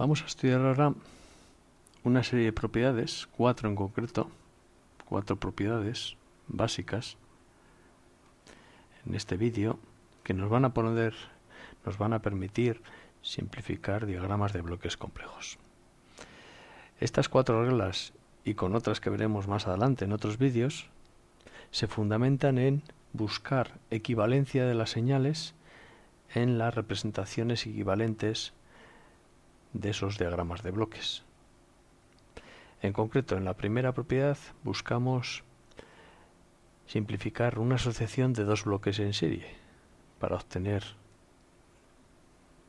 Vamos a estudiar ahora una serie de propiedades, cuatro en concreto, cuatro propiedades básicas en este vídeo que nos van a poner, nos van a permitir simplificar diagramas de bloques complejos. Estas cuatro reglas y con otras que veremos más adelante en otros vídeos se fundamentan en buscar equivalencia de las señales en las representaciones equivalentes de esos diagramas de bloques. En concreto, en la primera propiedad buscamos simplificar una asociación de dos bloques en serie para obtener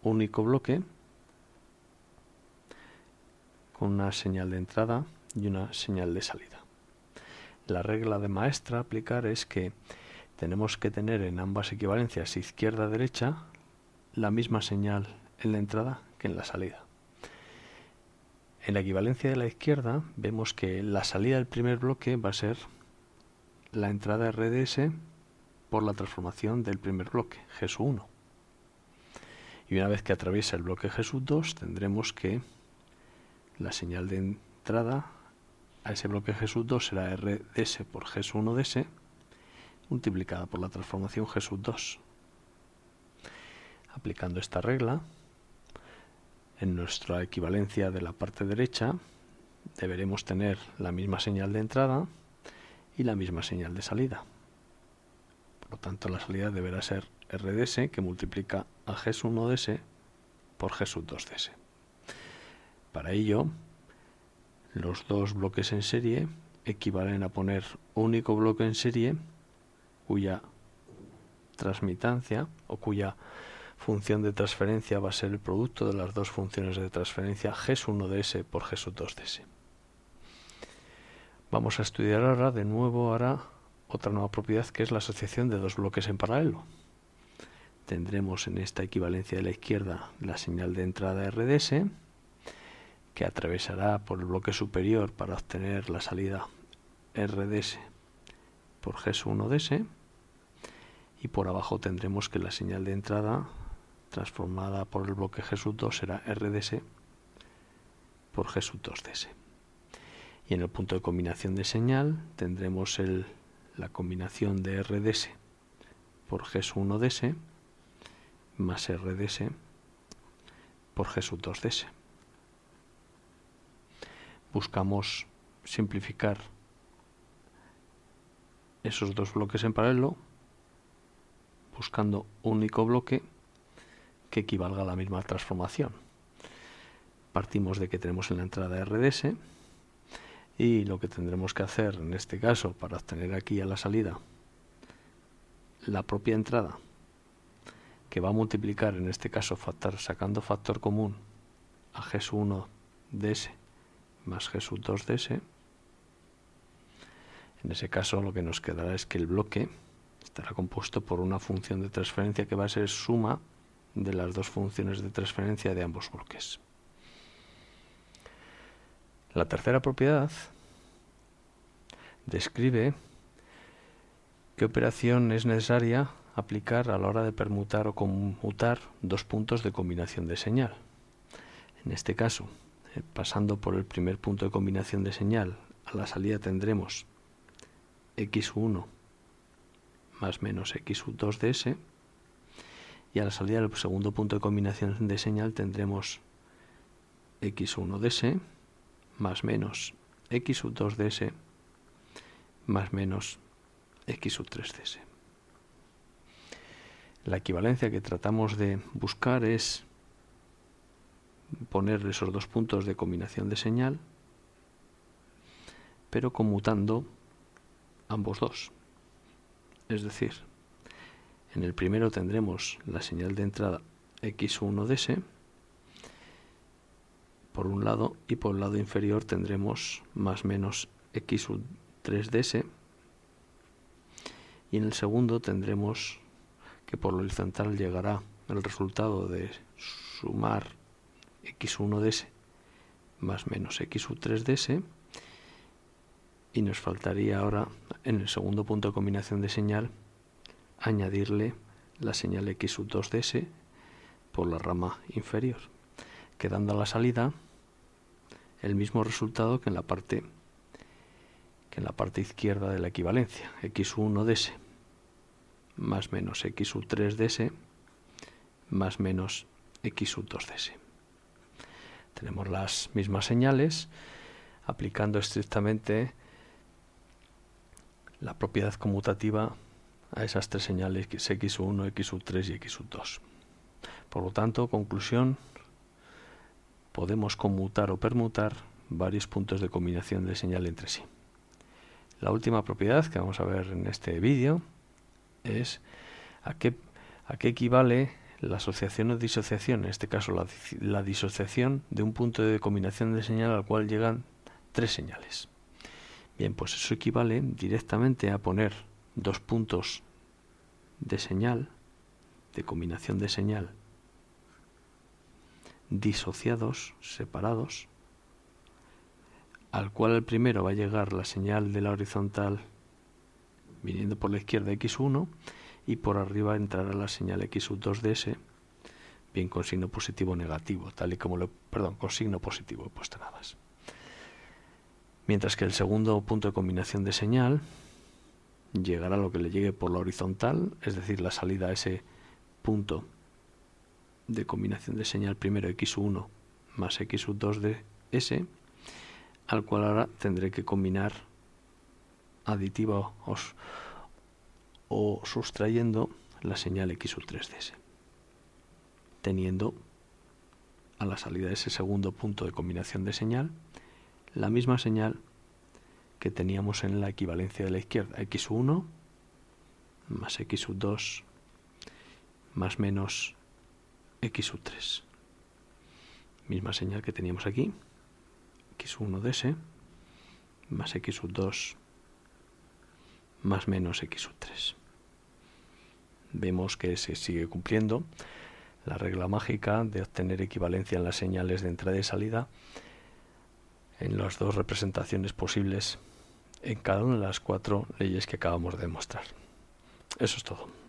un único bloque con una señal de entrada y una señal de salida. La regla de maestra aplicar es que tenemos que tener en ambas equivalencias izquierda-derecha la misma señal en la entrada que en la salida en la equivalencia de la izquierda vemos que la salida del primer bloque va a ser la entrada RDS por la transformación del primer bloque, g 1. Y una vez que atraviesa el bloque Jesús 2 tendremos que la señal de entrada a ese bloque Jesús 2 será RDS por g 1 ds multiplicada por la transformación Jesús 2. Aplicando esta regla en nuestra equivalencia de la parte derecha deberemos tener la misma señal de entrada y la misma señal de salida. Por lo tanto, la salida deberá ser RDS que multiplica a GS1DS por GS2DS. Para ello, los dos bloques en serie equivalen a poner un único bloque en serie cuya transmitancia o cuya función de transferencia va a ser el producto de las dos funciones de transferencia G 1 ds por G 2 ds Vamos a estudiar ahora de nuevo ahora otra nueva propiedad que es la asociación de dos bloques en paralelo. Tendremos en esta equivalencia de la izquierda la señal de entrada RDS que atravesará por el bloque superior para obtener la salida RDS por G 1 ds y por abajo tendremos que la señal de entrada transformada por el bloque Jesús 2 será RDS por Jesús 2 ds Y en el punto de combinación de señal tendremos la combinación de RDS por Jesús 1 ds más RDS por Jesús 2 ds Buscamos simplificar esos dos bloques en paralelo buscando único bloque que equivalga a la misma transformación. Partimos de que tenemos en la entrada RDS y lo que tendremos que hacer en este caso para obtener aquí a la salida la propia entrada que va a multiplicar en este caso factor, sacando factor común a g 1 ds más g 2 ds en ese caso lo que nos quedará es que el bloque estará compuesto por una función de transferencia que va a ser suma de las dos funciones de transferencia de ambos bloques. La tercera propiedad describe qué operación es necesaria aplicar a la hora de permutar o conmutar dos puntos de combinación de señal. En este caso, eh, pasando por el primer punto de combinación de señal, a la salida tendremos x1 más menos x2 de s y a la salida del segundo punto de combinación de señal tendremos x1 ds más menos x 2 ds más menos x 3 ds La equivalencia que tratamos de buscar es poner esos dos puntos de combinación de señal pero conmutando ambos dos. Es decir, en el primero tendremos la señal de entrada X1 ds por un lado y por el lado inferior tendremos más menos X3 ds y en el segundo tendremos que por lo horizontal llegará el resultado de sumar X1 ds más menos X3 ds y nos faltaría ahora en el segundo punto de combinación de señal añadirle la señal x 2 ds por la rama inferior, quedando a la salida el mismo resultado que en la parte que en la parte izquierda de la equivalencia, x1 ds más menos x 3 ds más menos x 2 ds. Tenemos las mismas señales aplicando estrictamente la propiedad conmutativa a esas tres señales que x 1 x 3 y x 2 Por lo tanto, conclusión, podemos conmutar o permutar varios puntos de combinación de señal entre sí. La última propiedad que vamos a ver en este vídeo es a qué, a qué equivale la asociación o disociación, en este caso la, disociación de un punto de combinación de señal al cual llegan tres señales. Bien, pues eso equivale directamente a poner dos puntos de señal, de combinación de señal, disociados, separados, al cual el primero va a llegar la señal de la horizontal viniendo por la izquierda X1 y por arriba entrará la señal X2 de S, bien con signo positivo o negativo, tal y como lo, perdón, con signo positivo he puesto nada más. Mientras que el segundo punto de combinación de señal llegará lo que le llegue por la horizontal, es decir, la salida a ese punto de combinación de señal primero x1 más x2 de s, al cual ahora tendré que combinar aditiva o sustrayendo la señal x3 de s, teniendo a la salida de ese segundo punto de combinación de señal la misma señal que teníamos en la equivalencia de la izquierda. x1 más x2 más menos x3. Misma señal que teníamos aquí. x1 de s más x2 más menos x3. Vemos que se sigue cumpliendo la regla mágica de obtener equivalencia en las señales de entrada y salida en las dos representaciones posibles en cada una de las cuatro leyes que acabamos de mostrar. Eso es todo.